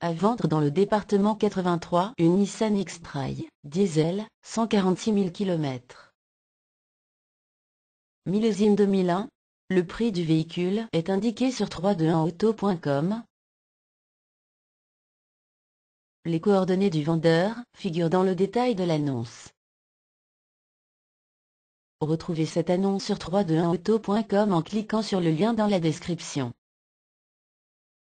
À vendre dans le département 83 une Nissan X-Trail, diesel, 146 000 km. Millésime 2001, le prix du véhicule est indiqué sur 321auto.com. Les coordonnées du vendeur figurent dans le détail de l'annonce. Retrouvez cette annonce sur 321auto.com en cliquant sur le lien dans la description.